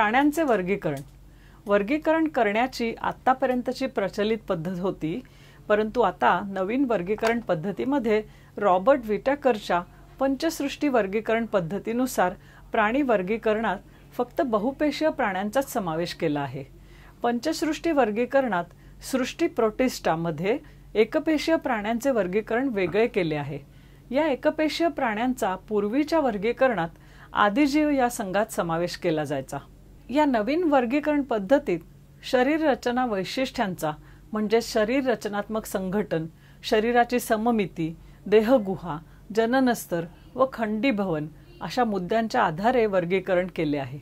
प्राण्यांचे वर्गीकरण वर्गीकरण करण्याची आत्तापर्यंतची प्रचलित पद्धत होती परंतु आता नवीन वर्गीकरण पद्धतीमध्ये रॉबर्ट विटाकरच्या पंचसृष्टी वर्गीकरण पद्धतीनुसार प्राणी वर्गीकरणात फक्त बहुपेशीय प्राण्यांचाच समावेश केला आहे पंचसृष्टी वर्गीकरणात सृष्टी प्रोटिस्टामध्ये एकपेशीय प्राण्यांचे वर्गीकरण वेगळे केले आहे या एकपेशीय प्राण्यांचा पूर्वीच्या वर्गीकरणात आदिजीव या संघात समावेश केला जायचा या नवीन वर्गीकरण पद्धतीत शरीर रचना वैशिष्ट्यांचा म्हणजे शरीर रचनात्मक संघटन शरीराची सममिती देहगुहा जननस्तर व खंडी भवन अशा मुद्द्यांच्या आधारे वर्गीकरण केले आहे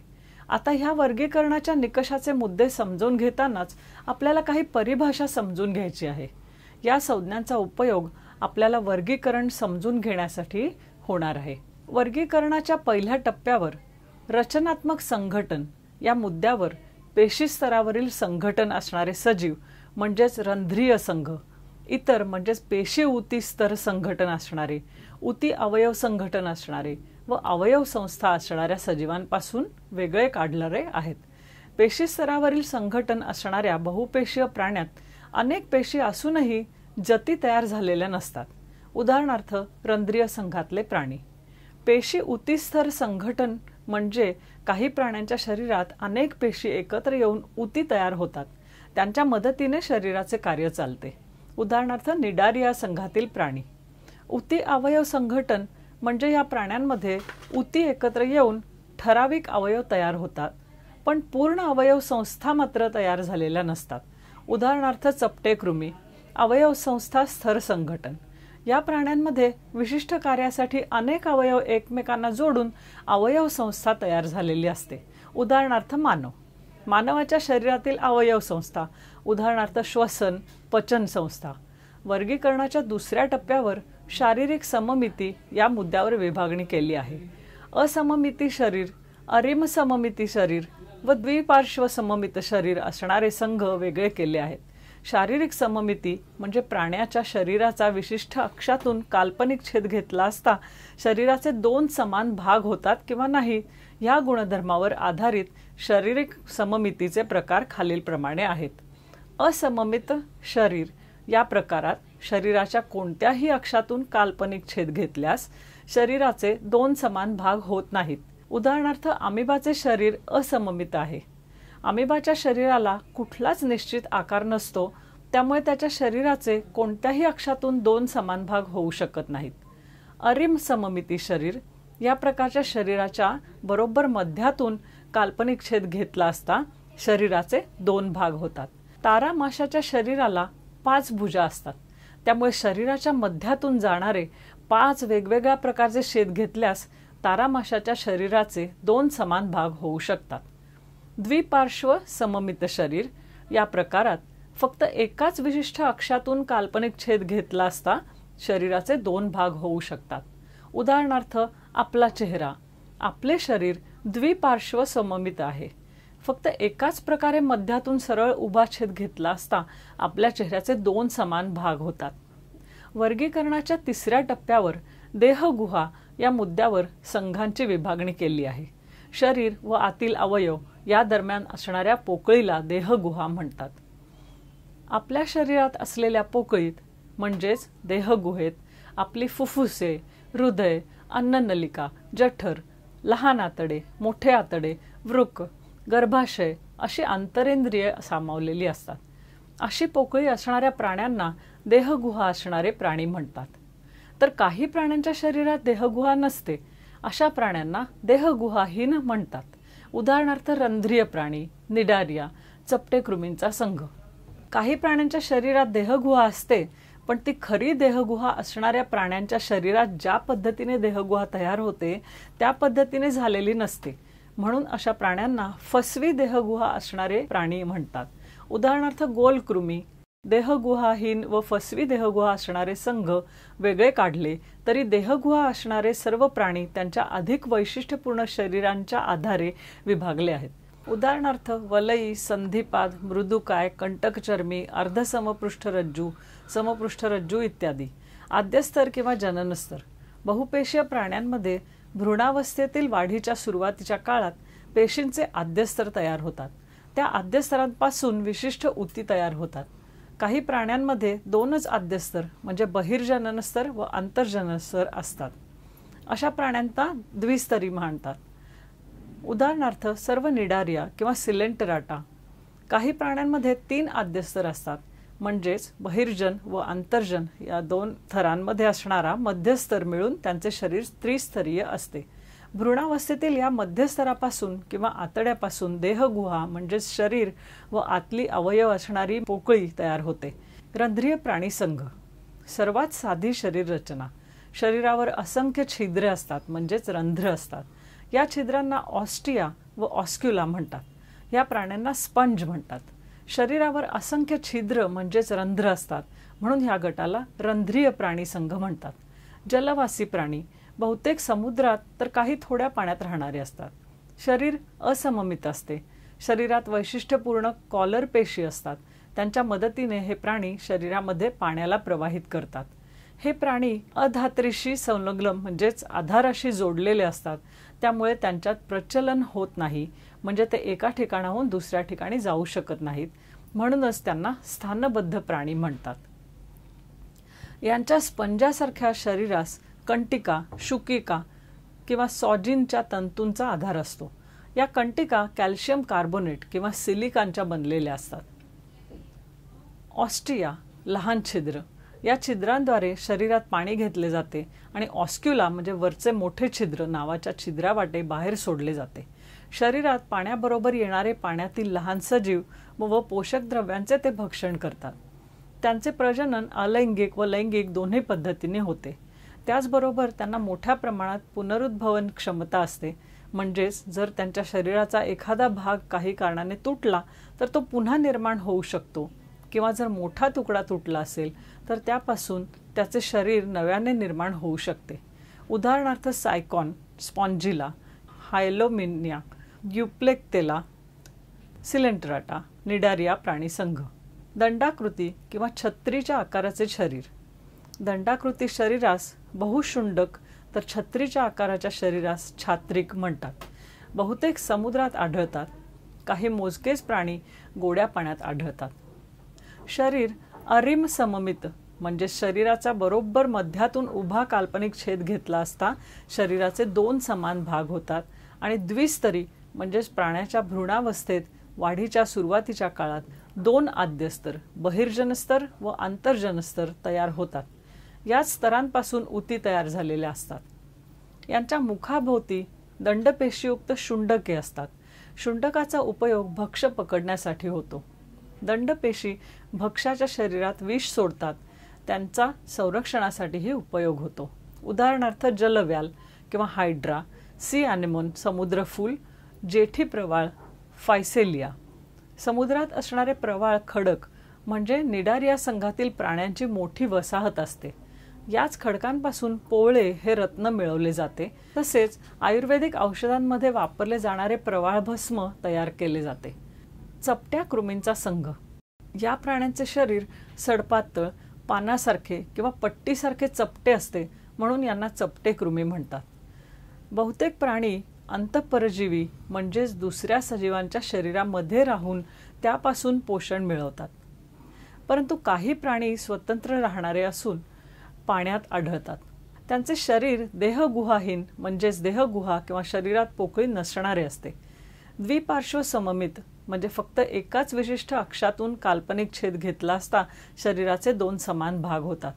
आता ह्या वर्गीकरणाच्या निकषाचे मुद्दे समजून घेतानाच आपल्याला काही परिभाषा समजून घ्यायची आहे या संज्ञांचा उपयोग आपल्याला वर्गीकरण समजून घेण्यासाठी होणार आहे वर्गीकरणाच्या पहिल्या टप्प्यावर रचनात्मक संघटन या मुद्द्यावर पेशीस्तरावरील संघटन असणारे सजीव म्हणजेच रंध्रीय संघ इतर म्हणजेच पेशी उती स्तर संघटन असणारे उती अवयव संघटन असणारे व अवयव संस्था असणाऱ्या सजीवांपासून वेगळे काढणारे आहेत पेशी स्तरावरील संघटन असणाऱ्या बहुपेशीय प्राण्यात अनेक पेशी असूनही जती तयार झालेल्या नसतात उदाहरणार्थ रंध्रीय संघातले प्राणी पेशी उतीस्तर संघटन म्हणजे काही प्राण्यांच्या शरीरात अनेक पेशी एकत्र येऊन उती तयार होतात त्यांच्या मदतीने शरीराचे कार्य चालते उदाहरणार्थ निडारिया संघातील प्राणी उती अवयव संघटन म्हणजे या प्राण्यांमध्ये उती एकत्र येऊन ठराविक अवयव तयार होतात पण पूर्ण अवयव संस्था मात्र तयार झालेल्या नसतात उदाहरणार्थ चपटे कृमी अवयव संस्था स्थर संघटन या प्राण्यांमध्ये विशिष्ट कार्यासाठी अनेक अवयव एकमेकांना जोडून अवयव संस्था तयार झालेली असते उदाहरणार्थ मानव मानवाच्या शरीरातील अवयव संस्था उदाहरणार्थ श्वसन पचन संस्था वर्गीकरणाच्या दुसऱ्या टप्प्यावर शारीरिक सममिती या मुद्द्यावर विभागणी केली आहे असममिती शरीर अरिम सममिती शरीर व द्विपार्श्व शरीर असणारे संघ वेगळे केले आहेत शारीरिक सममिती म्हणजे प्राण्याच्या शरीराचा विशिष्ट अक्षातून काल्पनिक छेद घेतला असता शरीराचे दोन समान भाग होतात किंवा नाही या गुणधर्मावर आधारित शारीरिक सममितीचे प्रकार खालीलप्रमाणे आहेत असममित शरीर या प्रकारात शरीराच्या कोणत्याही अक्षातून काल्पनिक छेद घेतल्यास शरीराचे दोन समान भाग होत नाहीत उदाहरणार्थ आमिबाचे शरीर असममित आहे अमेबाच्या शरीराला कुठलाच निश्चित आकार नसतो त्यामुळे त्याच्या शरीराचे कोणत्याही अक्षातून दोन समान भाग होऊ शकत नाहीत अरिम सममिती शरीर या प्रकारच्या शरीराच्या बरोबर मध्यातून काल्पनिक छेद घेतला असता शरीराचे दोन भाग होतात तारा माशाच्या शरीराला पाच भुजा असतात त्यामुळे शरीराच्या मध्यातून जाणारे पाच वेगवेगळ्या प्रकारचे छेद घेतल्यास तारामाशाच्या शरीराचे दोन समान भाग होऊ शकतात द्विपार्श्व सममित शरीर या प्रकारात फक्त एकाच विशिष्ट अक्षातून काल्पनिक छेद घेतला असता शरीराचे दोन भाग होऊ शकतात उदाहरणार्थ आपला चेहरा आपले शरीर द्विपार्श्व सममित आहे फक्त एकाच प्रकारे मध्यातून सरळ उभा छेद घेतला असता आपल्या चेहऱ्याचे दोन समान भाग होतात वर्गीकरणाच्या तिसऱ्या टप्प्यावर देहगुहा या मुद्द्यावर संघांची विभागणी केली आहे शरीर व आतील अवयव या दरम्यान असणाऱ्या पोकळीला देहगुहा म्हणतात आपल्या शरीरात असलेल्या पोकळीत म्हणजेच देहगुहेत आपली फुफ्फुसे हृदय अन्ननलिका जठर लहान आतडे मोठे आतडे वृक गर्भाशय अशी आंतरेंद्रिय सामावलेली असतात अशी पोकळी असणाऱ्या प्राण्यांना देहगुहा असणारे प्राणी म्हणतात तर काही प्राण्यांच्या शरीरात देहगुहा नसते अशा प्राण्यांना देहगुहाहीन म्हणतात उदाहरणार्थ रंध्रिय प्राणी निडारिया चपटे कृमींचा संघ काही प्राण्यांच्या शरीरात देहगुहा असते पण ती खरी देहगुहा असणाऱ्या प्राण्यांच्या शरीरात ज्या पद्धतीने देहगुहा तयार होते त्या पद्धतीने झालेली नसते म्हणून अशा प्राण्यांना फसवी देहगुहा असणारे प्राणी म्हणतात उदाहरणार्थ गोलकृमी देहगुहाहीन व फसवी देहगुहा असणारे संघ वेगळे काढले तरी देहगुहा असणारे सर्व प्राणी त्यांच्या अधिक वैशिष्ट्यपूर्ण शरीरांच्या आधारे विभागले आहेत उदाहरणार्थ वलयी संधिपाद मृदुकाय कंटकचर्मी अर्धसमपृष्ठरज्जू समपृष्ठरज्जू इत्यादी आद्यस्तर किंवा जननस्तर बहुपेशीय प्राण्यांमध्ये भ्रूणावस्थेतील वाढीच्या सुरुवातीच्या काळात पेशींचे आद्यस्तर तयार होतात त्या आद्यस्तरांपासून विशिष्ट ऊती तयार होतात काही प्राण्यांमध्ये दोनच आद्यस्तर म्हणजे बहिर्जननस्तर व आंतरजननस्तर असतात अशा प्राण्यांना द्विस्तरी म्हणतात उदाहरणार्थ सर्व निडारिया किंवा सिलेंटराटा काही प्राण्यांमध्ये तीन आद्यस्तर असतात म्हणजेच बहिर्जन व आंतर्जन या दोन थरांमध्ये असणारा मध्यस्तर मिळून त्यांचे शरीर त्रिस्तरीय असते भ्रूणावस्थेतील या मध्यस्तरापासून किंवा आतड्यापासून देहगुहा म्हणजेच शरीर व आतली अवयव असणारी पोकळी तयार होते रंध्रीय संघ सर्वात साधी शरीर रचना शरीरावर असंख्य छिद्रे असतात म्हणजेच रंध्र असतात या छिद्रांना ऑस्टिया व ऑस्क्युला म्हणतात या प्राण्यांना स्पंज म्हणतात शरीरावर असंख्य छिद्र म्हणजेच रंध्र असतात म्हणून ह्या गटाला रंध्रीय प्राणी संघ म्हणतात जलवासी प्राणी बहुतेक समुद्रात तर काही थोड्या पाण्यात राहणारे असतात शरीर असममित असते शरीरात वैशिष्ट्यपूर्ण कॉलर पेशी असतात त्यांच्या मदतीने हे प्राणी शरीरामध्ये पाण्याला प्रवाहित करतात हे प्राणी अधात्रीशी संलग्न म्हणजेच आधाराशी जोडलेले असतात त्यामुळे त्यांच्यात प्रचलन होत नाही म्हणजे ते एका ठिकाणाहून दुसऱ्या ठिकाणी जाऊ शकत नाहीत म्हणूनच त्यांना स्थानबद्ध प्राणी म्हणतात यांच्या स्पंजासारख्या शरीरास कंटिका शुकिका किंवा सॉजिनच्या तंतूंचा आधार असतो या कंटिका कॅल्शियम कार्बोनेट किंवा सिलिकांच्या बनलेल्या असतात ऑस्ट्रिया लहान छिद्र या छिद्रांद्वारे शरीरात पाणी घेतले जाते आणि ऑस्क्युला म्हणजे वरचे मोठे छिद्र नावाच्या छिद्रावाटे बाहेर सोडले जाते शरीरात पाण्याबरोबर येणारे पाण्यातील लहान सजीव व पोषक द्रव्यांचे ते भक्षण करतात त्यांचे प्रजनन अलैंगिक व लैंगिक दोन्ही पद्धतीने होते त्याचबरोबर त्यांना मोठ्या प्रमाणात पुनरुद्भवन क्षमता असते म्हणजेच जर त्यांच्या शरीराचा एखादा भाग काही कारणाने तुटला तर तो पुन्हा निर्माण होऊ शकतो किंवा जर मोठा तुकडा तुटला असेल तर त्यापासून त्याचे शरीर नव्याने निर्माण होऊ शकते उदाहरणार्थ sycon spongilla hyalonema euplectella coelenterata cnidaria प्राणीसंघ दंडाकृती किंवा छत्रीच्या आकाराचे शरीर दंडाकृती शरीरास बहुशुंडक तर छत्रीच्या आकाराच्या शरीरास छात्रिक म्हणतात बहुतेक समुद्रात आढळतात काही मोजकेच प्राणी गोड्या पाण्यात आढळतात शरीर अरिम सममित म्हणजे शरीराचा बरोबर मध्यातून उभा काल्पनिक छेद घेतला असता शरीराचे दोन समान भाग होतात आणि द्विस्तरी म्हणजेच प्राण्याच्या भ्रूणावस्थेत वाढीच्या सुरुवातीच्या काळात दोन आद्यस्तर बहिर्जनस्तर व आंतर्जनस्तर तयार होतात या स्तरांपासून उती तयार झालेल्या असतात यांच्या मुखाभोवती दंडपेशीयुक्त शुंडके असतात शुंडकाचा उपयोग भक्ष पकडण्यासाठी होतो दंडपेशी भक्षाच्या शरीरात विष सोडतात त्यांचा संरक्षणासाठीही उपयोग होतो उदाहरणार्थ जलव्याल किंवा हायड्रा सी ॲनिमोन समुद्रफूल जेठी प्रवाळ फायसेलिया समुद्रात असणारे प्रवाळ खडक म्हणजे निडारिया संघातील प्राण्यांची मोठी वसाहत असते याच खडकांपासून पोळे हे रत्न मिळवले जाते तसेच आयुर्वेदिक औषधांमध्ये वापरले जाणारे प्रवाळ भस्म तयार केले जाते चपट्या कृमींचा संघ या प्राण्यांचे शरीर सडपातळ पानासारखे किंवा पट्टीसारखे चपटे असते म्हणून यांना चपटे कृमी म्हणतात बहुतेक प्राणी अंतपरजीवी म्हणजेच दुसऱ्या सजीवांच्या शरीरामध्ये राहून त्यापासून पोषण मिळवतात परंतु काही प्राणी स्वतंत्र राहणारे असून पाण्यात आढळतात त्यांचे शरीर देहगुहाहीन म्हणजेच देहगुहा किंवा शरीरात पोकळी नसणारे असते द्विपार्श्व सममित म्हणजे फक्त एकाच विशिष्ट अक्षातून काल्पनिक छेद घेतला असता शरीराचे दोन समान भाग होतात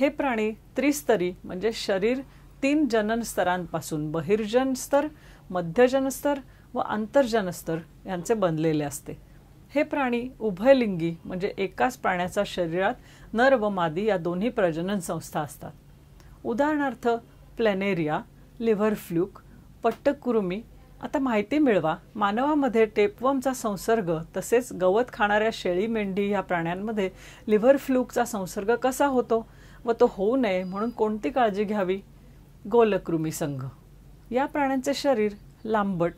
हे प्राणी त्रिस्तरी म्हणजे शरीर तीन जनन स्तरांपासून बहिर्जन स्तर मध्यजनस्तर व आंतरजनस्तर यांचे बनलेले असते हे प्राणी उभयलिंगी म्हणजे एकाच प्राण्याचा शरीरात नर व मादी या दोन्ही प्रजनन संस्था असतात उदाहरणार्थ प्लॅनेरिया लिव्हर फ्ल्यूक पट्टकुरुमी आता माहिती मिळवा मानवामध्ये टेपवमचा संसर्ग तसेच गवत खाणाऱ्या शेळी मेंढी या प्राण्यांमध्ये लिव्हर फ्लूकचा संसर्ग कसा होतो व तो होऊ नये म्हणून कोणती काळजी घ्यावी गोलकृमी संघ या प्राण्यांचे शरीर लांबट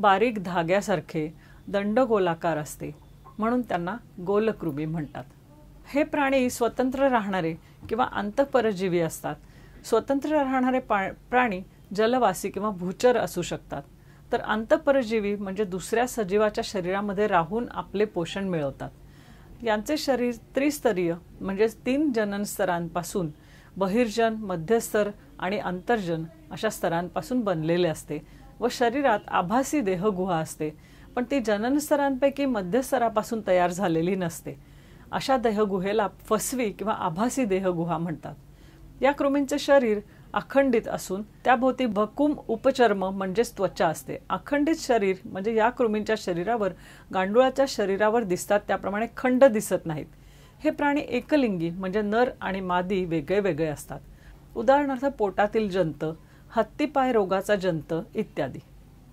बारीक धाग्यासारखे दंडगोलाकार असते म्हणून त्यांना गोलकृमी म्हणतात हे प्राणी स्वतंत्र राहणारे किंवा अंतपरजीवी असतात स्वतंत्र राहणारे प्राणी जलवासी किंवा भूचर असू शकतात तर अंतपरजीवी म्हणजे दुसऱ्या सजीवाच्या शरीरामध्ये राहून आपले पोषण मिळवतात यांचे शरीर त्रिस्तरीय म्हणजे तीन जनन स्तरांपासून बहिर्जन मध्यस्तर आणि अंतर्जन अशा स्तरांपासून बनलेले असते व शरीरात आभासी देहगुहा असते पण ती जननस्तरांपैकी मध्यस्तरापासून तयार झालेली नसते अशा देहगुहेला फसवी किंवा आभासी देहगुहा म्हणतात या कृमींचे शरीर अखंडित असून त्याभोवती भकूम उपचर्म म्हणजेच त्वचा असते अखंडित शरीर म्हणजे या कृमींच्या शरीरावर गांडुळाच्या शरीरावर दिसतात त्याप्रमाणे खंड दिसत नाहीत हे प्राणी एकलिंगी म्हणजे नर आणि मादी वेगळे वेगळे असतात उदाहरणार्थ पोटातील जंत हत्तीपाय रोगाचा जंत इत्यादी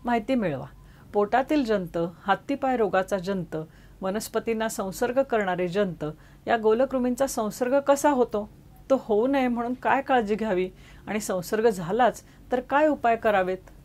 माहिती मिळवा पोटातील जंत हत्तीपाय रोगाचा जंत वनस्पतींना संसर्ग करणारे जंत या गोलकृमींचा संसर्ग कसा होतो तो होऊ नये म्हणून काय काळजी घ्यावी आणि संसर्ग झालाच तर काय उपाय करावेत